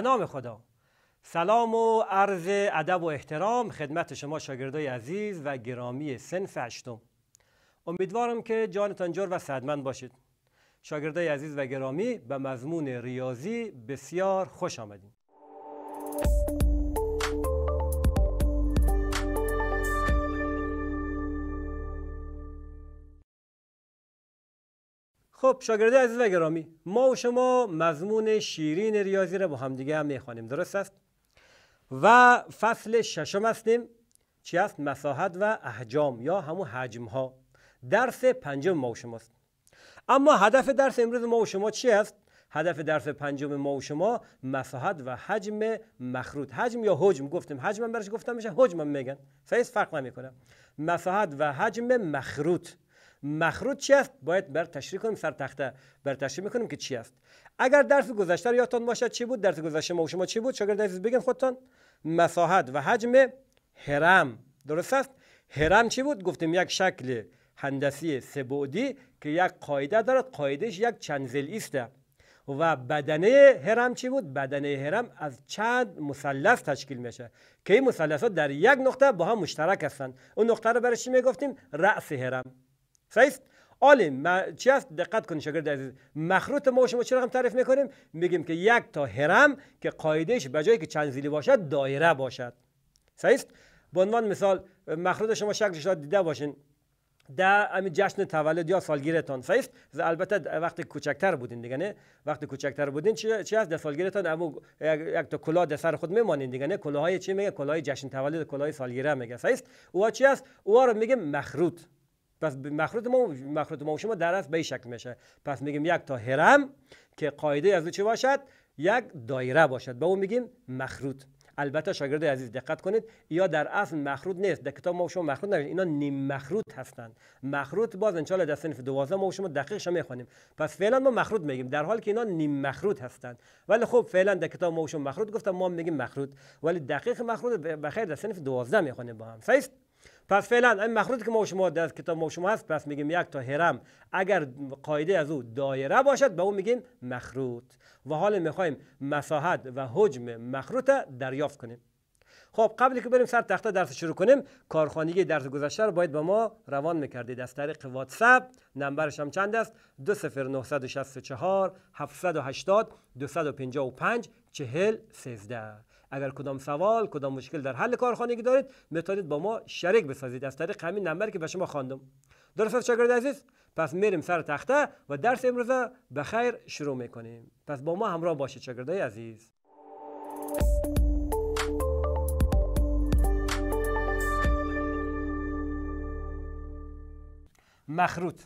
نام خدا سلام و عرض ادب و احترام خدمت شما شاگردای عزیز و گرامی سنف هشتم امیدوارم که جانتان جور و صدمند باشید شاگردای عزیز و گرامی به مضمون ریاضی بسیار خوش آمدید خب شاگرده عزیز و گرامی ما و شما مضمون شیرین ریاضی را با همدیگه هم میخوانیم درست است و فصل ششم هستیم چی است مساحت و احجام یا همون حجم ها درس پنجم ما و شماست اما هدف درس امروز ما و شما چی است هدف درس پنجم ما و شما مساحت و حجم مخروط حجم یا حجم گفتیم حجم هم برش گفتم میشه حجم هم میگن فیس فرق نمیکنه مساحت و حجم مخروط مخروط چی است باید بر تشریح کنیم سر تخته بر تشریح میکنیم که چی است اگر درس گذشته رو یادتان باشد چی بود درس گذشته ما و شما چی بود شاگرد عزیز بگین خودتان مساحت و حجم هرم درست است هرم چی بود گفتیم یک شکل هندسی سبودی که یک قاعده دارد قاعدهش یک چند است و بدنه هرم چی بود بدنه هرم از چند مثلث تشکیل میشه که این در یک نقطه با هم مشترک هستند اون نقطه رو برای چی میگفتیم رأس هرم صحیح ما چی است دقت کن شاگرد عزیز مخروط ما و شما چرا هم تعریف میکنیم میگیم که یک تا هرم که قاعدهش به جایی که چند زیلی باشد دایره باشد صحیح به عنوان مثال مخروط شما شکلش را دیده باشین در همین جشن تولد یا سالگیرتان صحیح البته وقتی کوچکتر بودین دیگه نه وقتی کوچکتر بودین چی چی هست در سالگیرتان امو یک تا کلاه در سر خود میمانین دیگه نه کلاهای چی میگه کلاهای جشن تولد کلاهای سالگیره میگه صحیح او چی است او رو میگه مخروط پس مخروط ما مخروط ما شما در اصل به شکل میشه پس میگیم یک تا هرم که قاعده از چه باشد یک دایره باشد به با اون میگیم مخروط البته شاگرد عزیز دقت کنید یا در اصل مخروط نیست در کتاب ما شما مخروط نبینید اینا نیم مخروط هستند مخروط باز ان در صنف 12 ما شما دقیقش میخوانیم پس فعلا ما مخروط میگیم در حالی که اینا نیم مخروط هستند ولی خب فعلا در کتاب ما شما مخروط گفتم ما میگیم مخروط ولی دقیق مخروط بخیر در صنف 12 میخوانیم با هم صحیح پس فعلا این مخروط که ما و شما در کتاب ما شما هست پس میگیم یک تا هرم اگر قاعده از او دایره باشد به او میگیم مخروط و حال میخوایم مساحت و حجم مخروط دریافت کنیم خب قبلی که بریم سر تخته درس شروع کنیم کارخانگی درس گذشته رو باید به با ما روان میکردید از طریق واتساپ نمبرش هم چند است 20964 780 255 40 اگر کدام سوال کدام مشکل در حل که دارید میتونید با ما شریک بسازید از طریق همین نمبر که به شما خواندم درست است شاگرد عزیز پس میریم سر تخته و درس امروز به خیر شروع میکنیم پس با ما همراه باشید شاگردای عزیز مخروط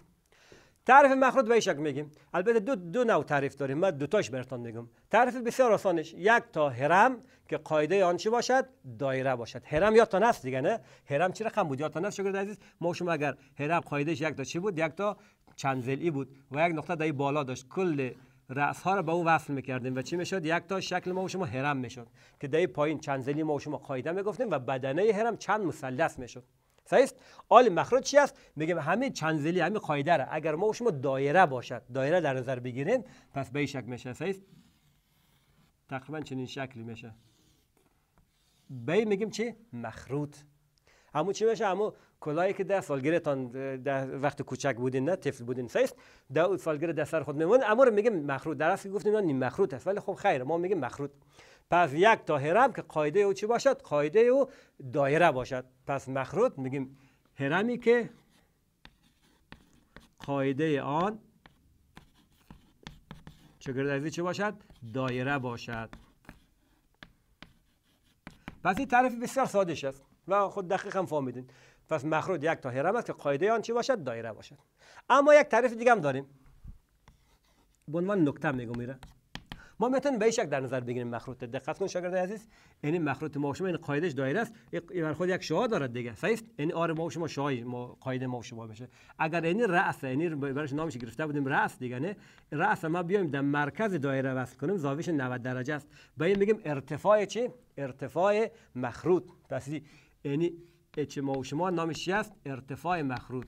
تعریف مخروط به شک میگیم البته دو دو نوع تعریف داریم من دو تاش براتون میگم تعریف بسیار آسانش یک تا هرم که قاعده آن چی باشد دایره باشد هرم تا نفس دیگه نه هرم چی رقم بود تا نفس عزیز ما شما اگر هرم قاعدهش یک تا چی بود یک تا چند بود و یک نقطه دای بالا داشت کل رأس ها رو به او وصل میکردیم و چی میشد یک تا شکل ما شما هرم میشد که دای پایین چند ضلعی ما و شما قاعده میگفتیم و بدنه هرم چند مثلث میشد صحیح آل مخرج چی است همه همین چنزلی همین قاعده را اگر ما و شما دایره باشد دایره در نظر بگیریم پس به این شکل میشه صحیح تقریبا چنین شکلی میشه به میگیم چی مخروط همو چی میشه همو کلاهی که ده سالگیرتان در وقت کوچک بودین نه طفل بودین سیست ده سالگیر در سر خود میمون اما میگیم مخروط در اصل گفتیم نیم مخروط است ولی خب خیر ما میگیم مخروط پس یک تا هرم که قاعده او چی باشد قایده او دایره باشد پس مخروط میگیم هرمی که قایده آن چگردازی چه باشد دایره باشد پس این تعریف بسیار ساده است و خود دقیق هم فهمیدین پس مخروط یک تا هرم است که قایده آن چی باشد دایره باشد اما یک تعریف دیگه هم داریم به عنوان نکته میگم میره ما میتونیم به شک در نظر بگیریم مخروط دقت کن شاگرد عزیز این یعنی مخروط ما شما این یعنی قاعدهش دایره است بر خود یک شعاع دارد دیگه صحیح این یعنی آر ما شما شعاع ما قاعده ما شما بشه اگر این رأس این برش نامش گرفته بودیم رأس دیگه نه رأس ما بیایم در مرکز دایره وصل کنیم زاویش 90 درجه است به این میگیم ارتفاع چی ارتفاع مخروط پس یعنی اچ ما شما نامش چی است ارتفاع مخروط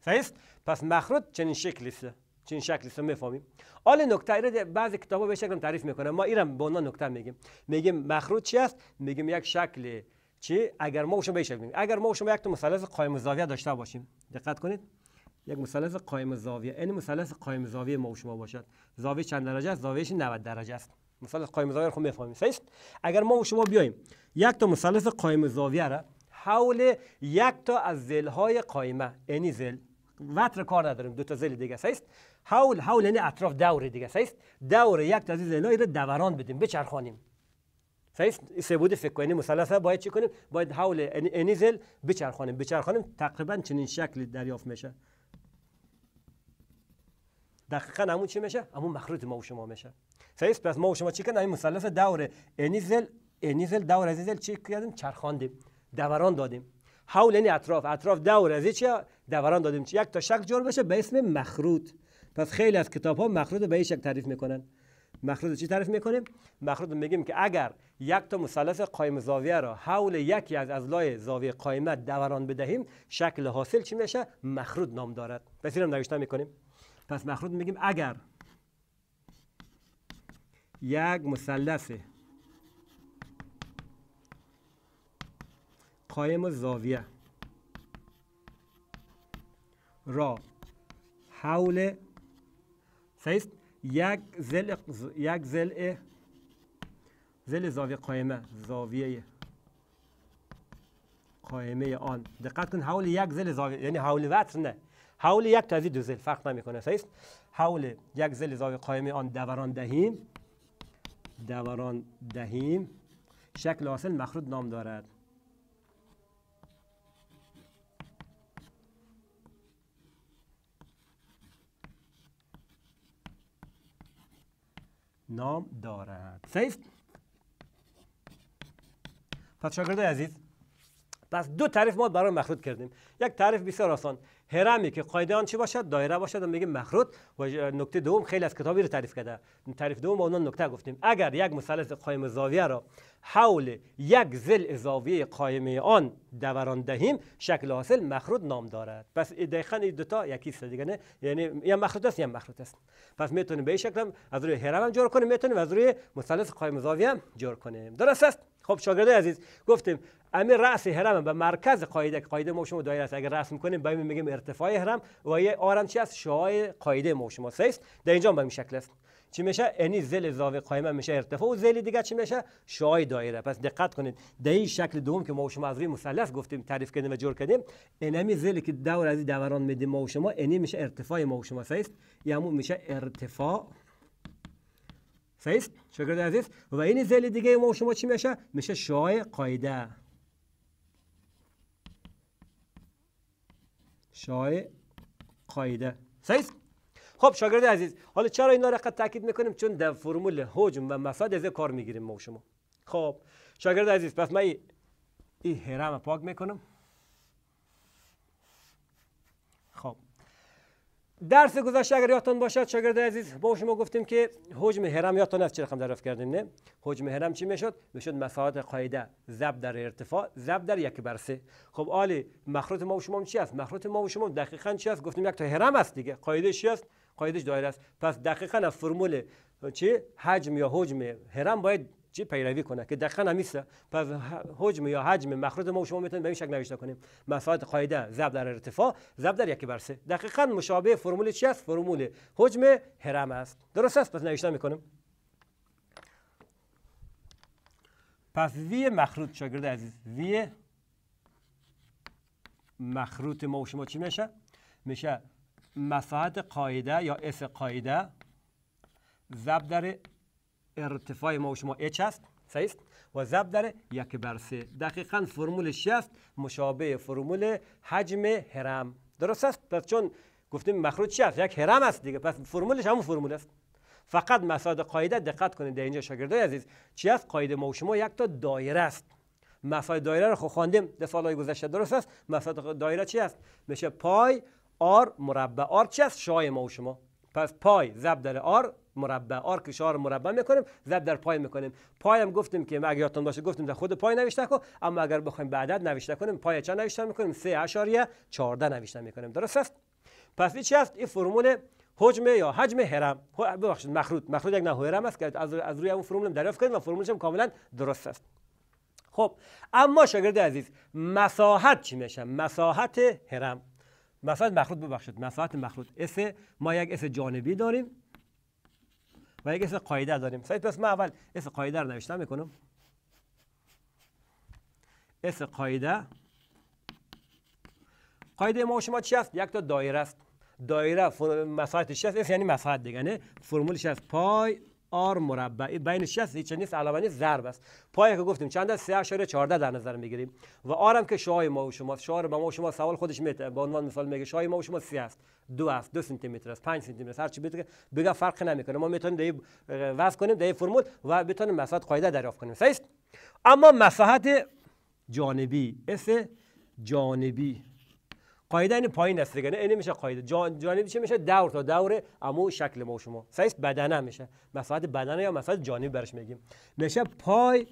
صحیح پس مخروط چنین شکلی است چین شکلی است میفهمیم آل نکته ایره بعضی کتابا به شکل تعریف میکنه ما ایرم به عنوان نکته میگیم میگیم مخروط چی است میگیم یک شکل چی اگر ما شما به شکل اگر ما شما یک تو مثلث قائم زاویه داشته باشیم دقت کنید یک مثلث قایم زاویه این مثلث قائم زاویه ما شما باشد زاویه چند درجه است زاویه 90 درجه است مثلث قائم زاویه رو میفهمیم خب صحیح اگر ما شما بیایم یک تا مثلث قایم زاویه را حول یک تا از های قایمه یعنی زل وتر کار نداریم دو تا زل دیگه است حول حول یعنی اطراف دوره دیگه است دور یک تزیز الهی رو دوران بدیم بچرخانیم صحیح سه بود فکر کنیم مثلثه باید چی کنیم باید حول انیزل بچرخانیم بچرخانیم تقریبا چنین شکلی دریافت میشه دقیقا همون چی میشه همون مخروط ما و شما میشه صحیح پس ما و شما چی کنیم این مثلث دور انیزل انیزل دور ازیزل چی کردیم چرخاندیم دوران دادیم حول این یعنی اطراف اطراف دور از چی دوران دادیم چی یک تا شکل جور بشه به اسم مخروط پس خیلی از کتاب ها مخلوط به شکل تعریف میکنن مخلوط چی تعریف میکنیم مخلوط میگیم که اگر یک تا مثلث قایم زاویه را حول یکی از اضلاع زاویه قائمه دوران بدهیم شکل حاصل چی میشه مخلوط نام دارد پس اینم نوشته میکنیم پس مخلوط میگیم اگر یک مثلث قایم زاویه را حول سایست یک زل یک زل زل زاویه قائمه زاویه قائمه آن دقت کن حول یک زل زاویه یعنی حول وتر نه حول یک تازی دو زل فرق نمیکنه است حول یک زل زاویه قائمه آن دوران دهیم دوران دهیم شکل حاصل مخروط نام دارد نام دارد سیف پس شاگرده عزیز پس دو تعریف ما برای مخلوط کردیم یک تعریف بسیار آسان هرمی که قاعده آن چی باشد دایره باشد و میگیم مخروط و نکته دوم خیلی از کتابی رو تعریف کرده تعریف دوم اون نکته گفتیم اگر یک مثلث قایم زاویه را حول یک زل زاویه قایم آن دوران دهیم شکل حاصل مخروط نام دارد پس دقیقا این دوتا یکی است دیگه نه یعنی یا مخروط است یا مخروط است پس میتونیم به این شکل از روی هرم هم جور کنیم میتونیم از روی مثلث قایم زاویه هم جور کنیم درست است خب شاگرده عزیز گفتیم امی رأس هرم به مرکز قاعده قاعده ما شما دایره است اگر رسم میکنیم به میگیم ارتفاع هرم و یه آرم چی است شای قاعده ما شما سیست در اینجا به این شکل است چی میشه انی یعنی زل زاویه قائمه میشه ارتفاع و زل دیگه چی میشه شای دایره پس دقت کنید در این شکل دوم که ما و شما از روی مثلث گفتیم تعریف کردیم و جور کردیم اینمی زلی که دور از دوران میدیم ما و شما اینی میشه ارتفاع ما و شما میشه ارتفاع فیست شکر عزیز و این زل دیگه ما شما چی میشه میشه شای قاعده شایع قاعده صحیح خب شاگرد عزیز حالا چرا اینا را تاکید میکنیم چون در فرمول حجم و مفاد از کار میگیریم ما شما خب شاگرد عزیز پس من این حرم پاک میکنم درس گذشته اگر یادتان باشد شاگرد عزیز با شما گفتیم که حجم هرم یادتان از چه رقم دریافت کردیم نه حجم هرم چی میشد میشد مساحت قاعده ضرب در ارتفاع ضرب در یک بر سه خب عالی مخروط ما و شما چی است مخروط ما و شما دقیقاً چی است گفتیم یک تا هرم است دیگه قاعده چی است قاعدش دایره است پس دقیقا از فرمول چی حجم یا حجم هرم باید چی پیروی کنه که دقیقا نمیسته. پس حجم یا حجم مخروط ما و شما میتونید به این شکل نوشته کنیم مساحت قاعده ضرب در ارتفاع ضرب در یک بر سه دقیقا مشابه فرمول چی است فرمول حجم هرم است درست است پس نوشته میکنم. پس وی مخروط شاگرد عزیز وی مخروط ما و شما چی میشه میشه مساحت قاعده یا اس قاعده ضرب در ارتفاع ما و شما h است است و ضرب در یک بر سه دقیقا فرمول 6 مشابه فرمول حجم هرم درست است پس چون گفتیم مخروط است، یک هرم است دیگه پس فرمولش همون فرمول است فقط مساد قاعده دقت کنید در اینجا شاگردای عزیز چی است قاعده ما و شما یک تا دایره است مساد دایره رو خواندیم در سالهای گذشته درست است مساد دایره چی است میشه پای آر مربع آر چی است شای ما و شما پس پای ضرب در آر مربع آر که شار مربع میکنیم ضرب در پای میکنیم پای هم گفتیم که اگر یادتون باشه گفتیم در خود پای نوشته کو اما اگر بخوایم به عدد نوشته کنیم پای چند نوشته میکنیم سه اشاریه 14 نوشته میکنیم درست است پس این چی است این فرمول حجم یا حجم هرم ببخشید مخروط مخروط یک نه هرم است که از, از روی اون فرمول دریافت کردیم و فرمولش هم کاملا درست است خب اما شاگرد عزیز مساحت چی میشه مساحت هرم منفعت مخلوط ببخشید منفعت مخلوط اس ما یک اس جانبی داریم و یک اس قاعده داریم سعید پس من اول اس قاعده رو نوشته میکنم اس قاعده قاعده ما شما چی است یک تا دایره است دایره مفعتش است اس یعنی مساحت دیگه نه فرمولش است پای آر مربع بین 6 هیچ نیست علاوه نیست ضرب است پای که گفتیم چند است 3.14 در نظر میگیریم و آر هم که شعاع ما و شما شعاع ما و شما سوال خودش میته به عنوان مثال میگه شعاع ما و شما 3 است 2 است 2 سانتی متر است 5 سانتی متر هر چی بگه بگه فرق نمیکنه ما میتونیم دهی وضع کنیم دهی فرمول و بتونیم مساحت قاعده دریافت کنیم صحیح اما مساحت جانبی اس جانبی قاعده این یعنی پایین است دیگه این میشه قاعده جان جانبی چه میشه دور تا دور اما شکل ما و شما سایز بدنه میشه مساحت بدنه یا مساحت جانبی برش میگیم میشه پای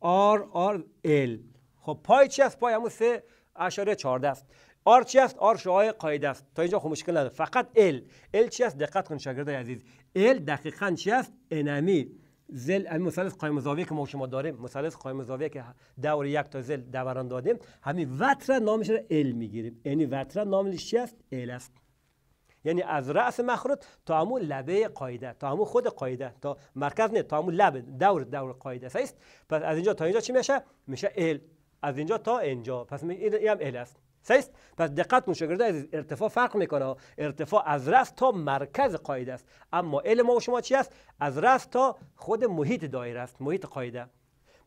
آر آر ال خب پای چی است پای همون سه اشاره 14 است آر چی است آر شعای قاعده است تا اینجا خوب مشکل نداره فقط ال ال چی است دقت کن شاگرد عزیز ال دقیقاً چی است انمی زل مثلث قایم زاویه که ما شما داریم مثلث قایم زاویه که دور یک تا زل دوران دادیم همین وتر نامش را ال میگیریم یعنی وتر نامش چی است ال است یعنی از رأس مخروط تا همو لبه قاعده تا همو خود قاعده تا مرکز نه تا همو لبه، دور دور قاعده است پس از اینجا تا اینجا چی میشه میشه ال از اینجا تا اینجا پس این هم ال است سیست پس دقت کن عزیز ارتفاع فرق میکنه ارتفاع از رس تا مرکز قاعده است اما علم ما و شما چی است از رس تا خود محیط دایره است محیط قاعده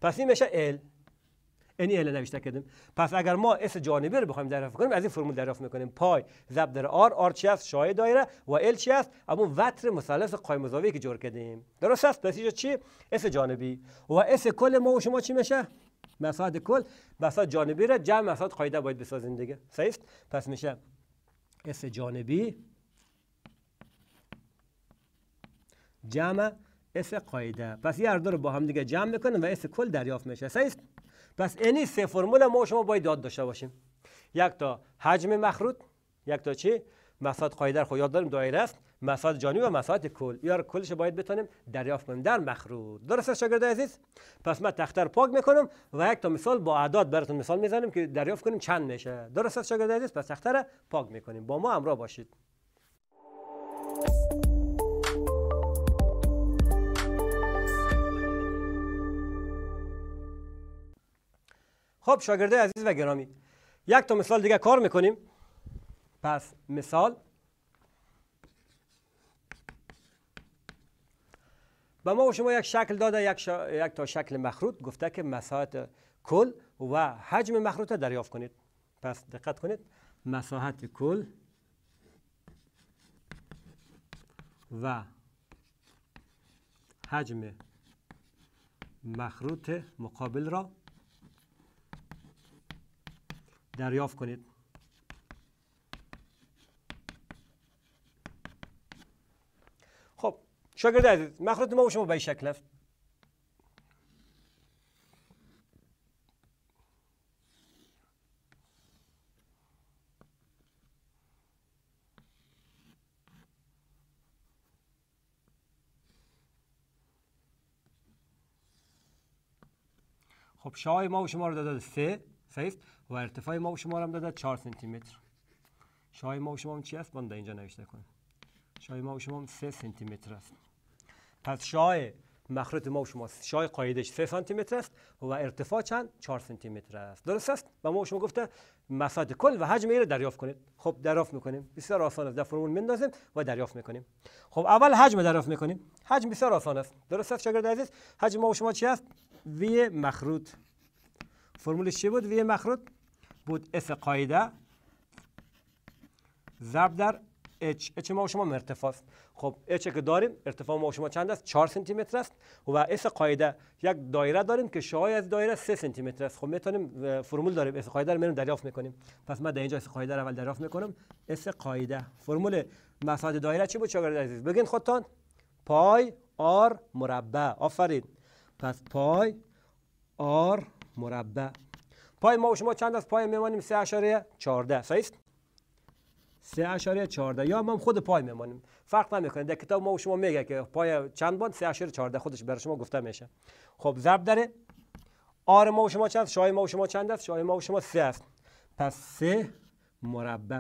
پس این میشه ال این یعنی ال نوشته کردیم پس اگر ما اس جانبی رو بخوایم دریافت کنیم از این فرمول دریافت میکنیم پای ضرب در آر آر چی است شای دایره و ال چی است اما وتر مثلث قایم که جور کردیم درست است پس چی اس جانبی و اس کل ما و شما چی میشه مساحت کل مساحت جانبی را جمع مساحت قاعده باید بسازیم دیگه صحیح پس میشه اس جانبی جمع اس قاعده پس یه دو رو با هم دیگه جمع میکنیم و اس کل دریافت میشه صحیح پس اینی سه فرمول ما شما باید یاد داشته باشیم یک تا حجم مخروط یک تا چی مساحت قاعده رو خب یاد داریم دایره است مساحت جانی و مساحت کل یا کلش باید بتونیم دریافت کنیم در مخروط درست است شاگرد عزیز پس من تختر پاک میکنم و یک تا مثال با اعداد براتون مثال میزنیم که دریافت کنیم چند میشه درست است شاگرد عزیز پس تختر پاک میکنیم با ما همراه باشید خب شاگرده عزیز و گرامی یک تا مثال دیگه کار میکنیم پس مثال به ما و شما یک شکل داده یک, یک تا شکل مخروط گفته که مساحت کل و حجم مخروط را دریافت کنید پس دقت کنید مساحت کل و حجم مخروط مقابل را دریافت کنید خب شاگرد عزیز مخلوط ما و شما به شکل است خب شای ما و شما رو داده سه سیست و ارتفاع ما و شما رو هم داده 4 سانتی شای ما و شما هم چی است؟ بنده اینجا نوشته کنیم شای ما و شما 3 سانتی متر است پس شای مخروط ما و شما شای قایدش 3 سانتی متر است و ارتفاع چند 4 سانتی متر است درست است و ما شما گفته مساحت کل و حجم رو دریافت کنید خب دریافت میکنیم بسیار آسان است در فرمول میندازیم و دریافت میکنیم خب اول حجم دریافت میکنیم حجم بسیار آسان است درست است شاگرد عزیز حجم ما و شما چی است وی مخروط فرمولش چی بود وی مخروط بود اس قاعده ضرب در H H ما شما مرتفع است خب H که داریم ارتفاع ما شما چند است 4 سانتی متر است و اس قاعده یک دایره داریم که شعاع از دایره 3 سانتی متر است خب میتونیم فرمول داریم اس قاعده رو میریم دریافت میکنیم پس ما در اینجا اس قاعده رو اول دریافت میکنم اس قاعده فرمول مساحت دایره چی بود شاگرد عزیز بگین خودتان پای R مربع آفرین پس پای R مربع پای ما و شما چند است پای میمانیم 3.14 صحیح است سه اشاره چارده یا ما خود پای میمانیم فرق نمیکنه در کتاب ما و شما میگه که پای چند باند سه اشاره چارده خودش برای شما گفته میشه خب ضرب داره آر ما و شما چند شای ما و شما چند است شای ما و شما سه است پس سه مربع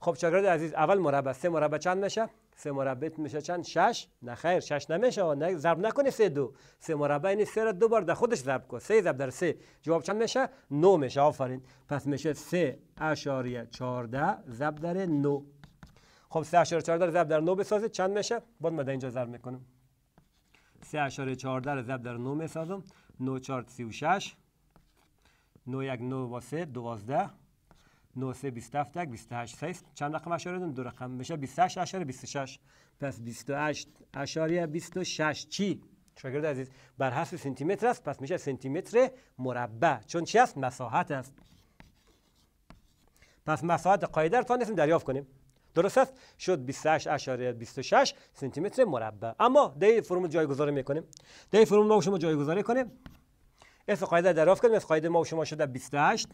خب شاگرد عزیز اول مربع سه مربع چند میشه سه مربع میشه چند شش نه خیر شش نمیشه نه ضرب نکنی سه دو سه مربع این سه را دو بار در خودش ضرب کن سه ضرب در سه جواب چند میشه نو میشه آفرین پس میشه سه اشاریه چارده ضرب در نو خب سه اشاریه چارده ضرب در نو بسازه چند میشه بعد ما در اینجا ضرب میکنم سه اشاریه چارده ضرب در نو میسازم نو چارد سی و شش نو یک نو سه دوازده 93 27 28 سیست چند رقم اشاریه دو رقم بشه 28 26 پس 28 اشاره 26 چی شاگرد عزیز بر حسب سانتی متر است پس میشه سانتی متر مربع چون چی است مساحت است پس مساحت قاعده رو توانستیم دریافت کنیم درست است شد 28 اشاره 26 سانتی متر مربع اما در این فرمول جایگذاری میکنیم در این فرمول ما شما جایگذاری کنیم اس قاعده دریافت کنیم اس قاعده ما شما شده 28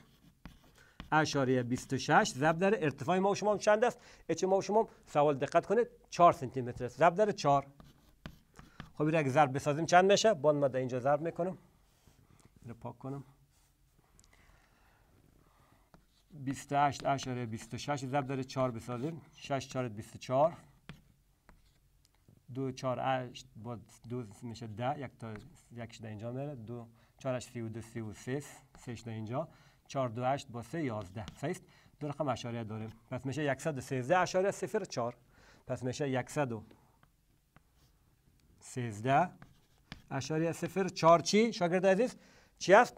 اشاریه 26 ضرب در ارتفاع ما و شما چند است اچ ما و شما سوال دقت کنید 4 سانتی متر است ضرب در 4 خب این اگه ضرب بسازیم چند میشه باند ما در اینجا ضرب میکنم اینو پاک کنم 28 اشاره 26 ضرب در 4 بسازیم 6 4 24 دو 4 8 با دو میشه 10 یک تا یکش در اینجا میره دو 4 8 32 33 3 در اینجا 428 با 311 سیست دو رقم اشاره داریم پس میشه 113 اشاره 04 پس میشه 113 اشاره 04 چی شاگرد عزیز چی است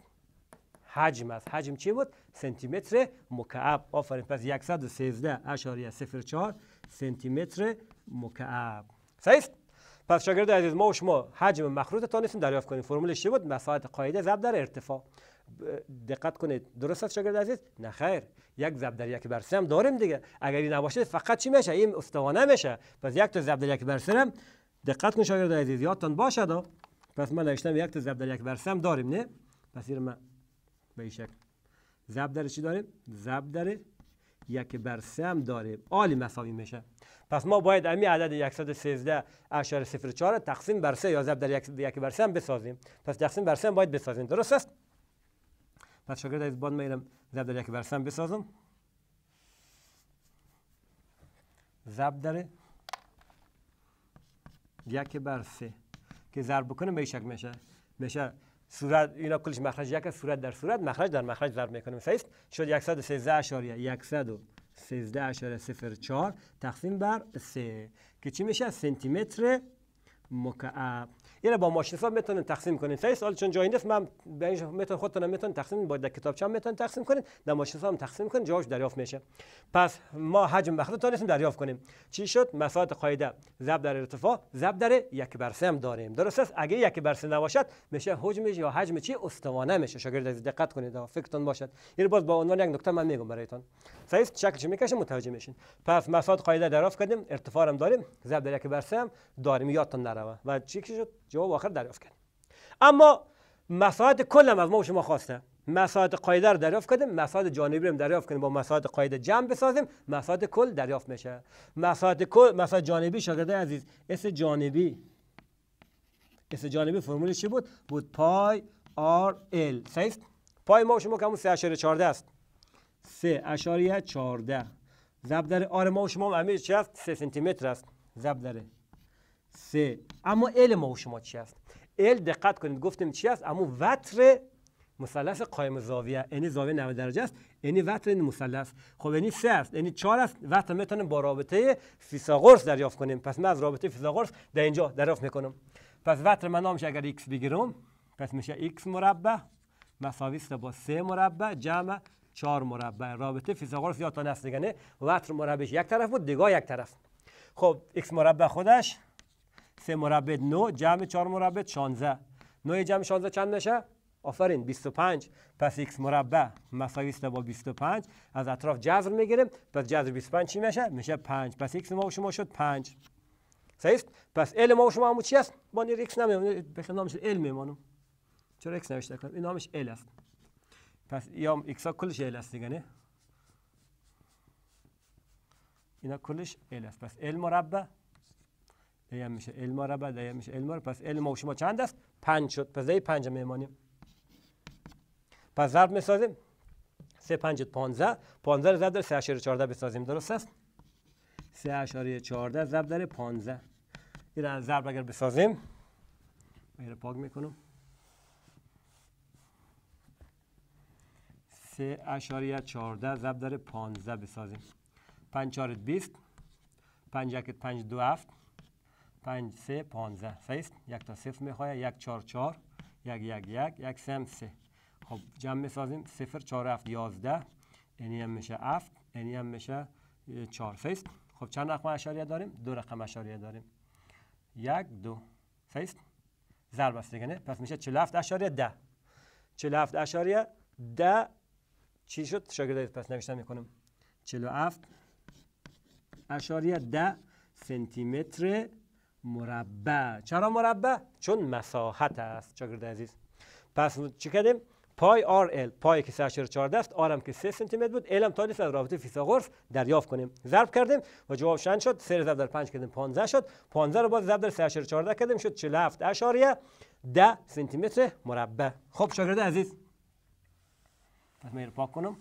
حجم است حجم چی بود سانتی متر مکعب آفرین پس 113 اشاره 04 سانتی متر مکعب صحیح پس شاگرد عزیز ما و شما حجم مخروط نیستیم دریافت کنیم فرمولش چی بود مساحت قاعده ضرب در ارتفاع دقت کنید درست است شاگرد عزیز نه خیر یک ضرب در یک برسه هم داریم دیگه اگر این نباشه فقط چی میشه این استوانه میشه پس یک تا ضرب در یک برسه هم دقت کن شاگرد عزیز یادتان باشد پس من نوشتم یک تا ضرب در یک برسه هم داریم نه پس این ما به این شکل ضرب در چی داریم ضرب در یک برسه هم داریم عالی مساوی میشه پس ما باید امی عدد 113.04 تقسیم بر 3 یا ضرب در یک بر هم بسازیم پس تقسیم بر هم باید بسازیم درست است پس شاگرد از بان میرم زب در یک برسم بسازم ضب داره یک بر سه که ضرب بکنه به شکل میشه میشه صورت اینا کلش مخرج یک صورت در صورت مخرج در مخرج ضرب میکنیم صحیح شد 113.113.04 تقسیم بر 3 که چی میشه سانتی متر مکعب اینو با ماشین حساب میتونن تقسیم کنین سه سال چون جای من به این میتون خودتون میتون تقسیم با در کتابچه هم میتون تقسیم کنین در ماشین حساب تقسیم کنین جوابش دریافت میشه پس ما حجم بخش تا دریافت کنیم چی شد مساحت قاعده ضرب در ارتفاع ضرب در یک بر هم داریم درست است اگه یک بر نباشد میشه حجم یا حجم چی استوانه میشه شاگرد دقت کنید و فکرتون باشد این باز با عنوان یک نکته من میگم برایتون سایز شکلش میکشه متوجه میشین پس مساحت قاعده دریافت کردیم ارتفاع هم داریم ضرب در یک بر هم داریم یادتون نره و چی شد جواب آخر دریافت کردیم اما مفاد کلم از ما و شما خواسته. مساحت قاعده رو دریافت کردیم مساحت جانبی رو دریافت کنیم با مساحت قاعده جمع بسازیم مساحت کل دریافت میشه مساحت کل مفاد جانبی شاگرد عزیز اس جانبی اس جانبی فرمول چی بود بود پای آر ال صحیح پای ما و شما که همون 3.14 است 3.14 ضرب در آر ما شما هم چی است 3 سانتی متر است ضرب در سه اما ال ما و شما چی است ال دقت کنید گفتیم چی است اما وتر مثلث قائم زاویه ان یعنی زاویه 90 درجه است ان یعنی وتر این یعنی مثلث خب یعنی سه است یعنی 4 است وتر میتونیم با رابطه فیثاغورس دریافت کنیم پس من از رابطه فیثاغورس در اینجا دریافت میکنم پس وتر من نامش اگر x بگیرم پس میشه x مربع مساوی است با 3 مربع جمع 4 مربع رابطه فیثاغورس تا هست دیگه وتر مربعش یک طرف بود دیگه یک طرف خب x مربع خودش 3 مربع 9 جمع 4 مربع 16 9 جمع 16 چند میشه آفرین 25 پس x مربع مساوی است با 25 از اطراف جذر میگیریم پس جذر 25 چی میشه میشه 5 پس x ما شما شد 5 صحیح پس ال ما شما همون چی است با نیر x نمیمونه بخیر نامش ال میمونه چرا x نوشته کنم این نامش ال است پس یا x ها کلش ال است دیگه نه اینا کلش ال است پس ال مربع پس علم ها چند هست؟ پنج شد. پس دیگه پنج را میمانیم. پس ضرب می سازیم. 3 پنجی 15. 15 ضرب داریم. 3 اشاره 14 باید درست است؟ 3 اشاره 14 ضرب داره 15. این را ضرب اگر بسازیم. این پاک می کنم. 3 اشاره 14 ضرب داره 15 بسازیم. 5 4 20. 5 5 2 7. پنج سه پانزه صحیح یک تا صفر میخواه یک چار چار یک یک یک یک سم سه خب جمع سازیم. صفر چار افت یازده اینی هم میشه افت. اینی هم میشه چار سیست خب چند رقم اشاریه داریم دو رقم اشاریه داریم یک دو صحیح ضرب است دیگه پس میشه افت اشاریه ده افت اشاریه ده چی شد شاگردای پس نوشتن میکنم 47 اشاریه ده سانتی متر مربع چرا مربع چون مساحت است شاگرد عزیز پس چی کردیم پای آر ال پای که 314 است آرم هم که 3 سانتی متر بود الم تا از رابطه فیثاغورس دریافت کنیم ضرب کردیم و جواب شن شد 3 ضرب در 5 کردیم 15 شد 15 رو باز ضرب در 314 کردیم شد 47 اشاریه 10 سانتی متر مربع خب شاگرد عزیز پس من پاک کنم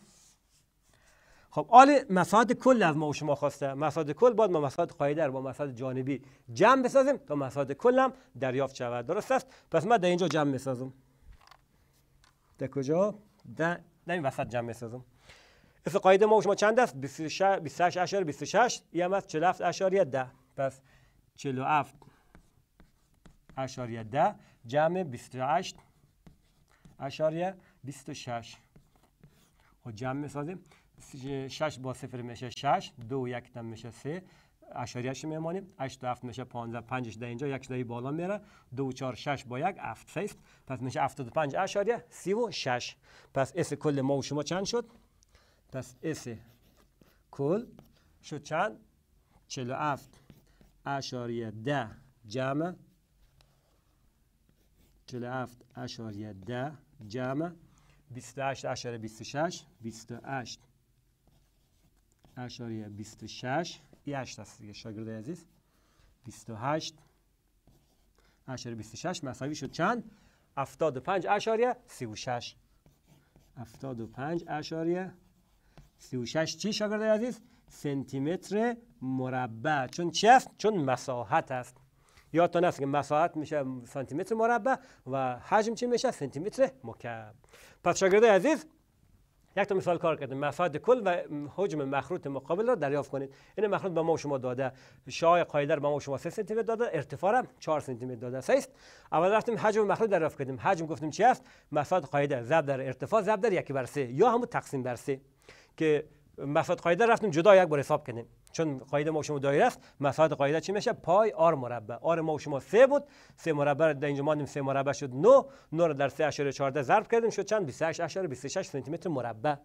خب آل مساد کل از ما و شما خواسته مساد کل باید ما مساد قایده با مساد جانبی جمع بسازیم تا مساد کل هم دریافت شود درست است پس من در اینجا جمع میسازم در کجا در این وسط جمع میسازم اسم قاعده ما و شما چند است 26 اشار 26 یه هم از 47 یه ده پس 47 یه ده جمع 28 اشاریه 26 خب جمع بسازیم. 6 با 0 میشه 6 2 و یک میشه 3 اشاریش میمانیم 8 و 7 میشه 15 5 ده اینجا یک دهی بالا میره 2 و 4 6 با 1 7 6 پس میشه 75 اشاریه 36 پس اس کل ما و شما چند شد پس اس کل شد چند 47 اشاریه 10 جمع 47 اشاریه 10 جمع 28 اشاریه 26 28 اشاریه 26 ای 8 هست دیگه شاگرد عزیز 28 اشاریه 26 مساوی شد چند 75 اشاریه 36 75 اشاریه 36 چی شاگرد عزیز سنتیمتر مربع چون چی است چون مساحت است یادتان هست که مساحت میشه سانتیمتر مربع و حجم چی میشه سنتیمتر مکب. مکعب پس شاگرده عزیز یک تا مثال کار کردیم مفاد کل و حجم مخروط مقابل را دریافت کنید این مخروط به ما شما داده شای قاعده به ما شما 3 سانتی متر داده ارتفاع هم 4 سانتی متر داده است اول رفتیم حجم مخروط دریافت کردیم حجم گفتیم چی است مفاد قاعده ضرب در ارتفاع ضرب در 1 بر 3 یا همون تقسیم بر 3 که مفاد قاعده رفتیم جدا یک بار حساب کردیم چون قاعده ما شما دایره است مساحت قاعده چی میشه پای آر مربع آر ما شما سه بود سه مربع در اینجا ما سه مربع شد 9 9 رو در 3.14 ضرب کردیم شد چند 28.26 سانتی متر مربع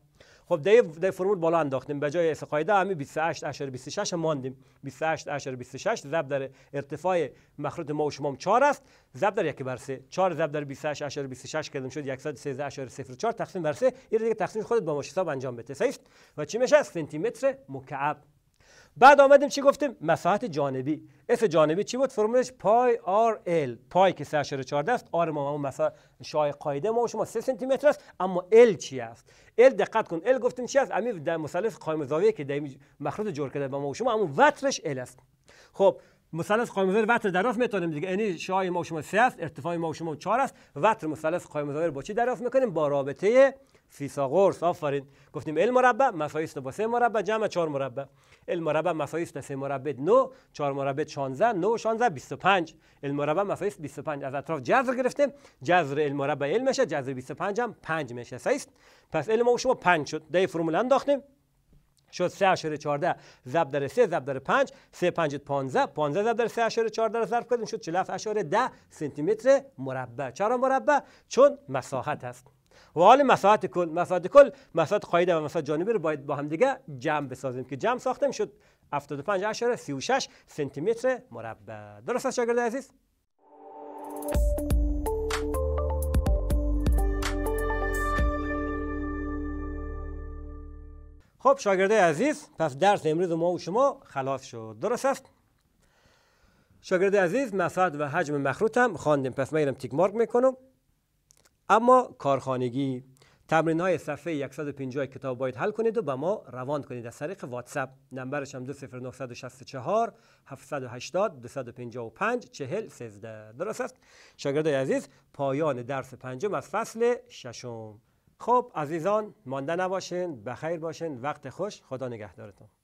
خب ده ده فرمول بالا انداختیم به جای اس قاعده همین 28.26 ماندیم 28.26 ضرب در ارتفاع مخروط ما و شما 4 است ضرب در 1 بر 3 4 ضرب در 28.26 کردیم شد 113.04 تقسیم بر 3 این دیگه تقسیم خودت با ماشین حساب انجام بده صحیح و چی میشه سانتی متر مکعب بعد آمدیم چی گفتیم مساحت جانبی اس جانبی چی بود فرمولش پای آر ال پای که 314 است آر ما هم مثلا شای قاعده ما شما 3 سانتی متر است اما ال چی است ال دقت کن ال گفتیم چی است امی در مثلث قائم زاویه که در مخروط جور کرده با ما شما اما وترش ال است خب مثلث قائم قائمزاد وتر دریافت میتونیم دیگه یعنی شای ما و شما 3 است ارتفاع ما شما 4 است وتر مثلث قائم قائمزاد با چی دریافت میکنیم با رابطه فیثاغورس آفرین گفتیم ال مربع مساوی است با 3 مربع جمع 4 مربع ال مربع مساوی است 3 مربع 9 4 مربع 16 9 16 25 ال مربع مساوی است 25 از اطراف جذر گرفتیم جذر ال مربع ال میشه جذر 25 هم 5 میشه صحیح است پس ال ما شما 5 شد ده فرمول انداختیم شد 3 اشاره 14 ضرب در 3 ضرب در 5 3 5 15 15 ضرب در 3 اشاره 14 رو ضرب کردیم شد 47 اشاره 10 سانتی متر مربع چرا مربع چون مساحت است و حال مساحت کل مساحت کل مساحت قاعده و مساحت جانبی رو باید با هم دیگه جمع بسازیم که جمع ساختم شد 75 اشاره 36 سانتی متر مربع درست است شاگرد عزیز خب شاگرده عزیز پس درس امروز ما و شما خلاص شد درست است شاگرده عزیز مساحت و حجم مخروط هم خواندیم پس من تیک مارک میکنم اما کارخانگی تمرین های صفحه 150 کتاب باید حل کنید و به ما روان کنید از طریق واتساپ نمبرش هم 20964 780 255 40 13 درست است شاگرد عزیز پایان درس پنجم از فصل ششم خب عزیزان مانده نباشین بخیر باشین وقت خوش خدا نگهدارتون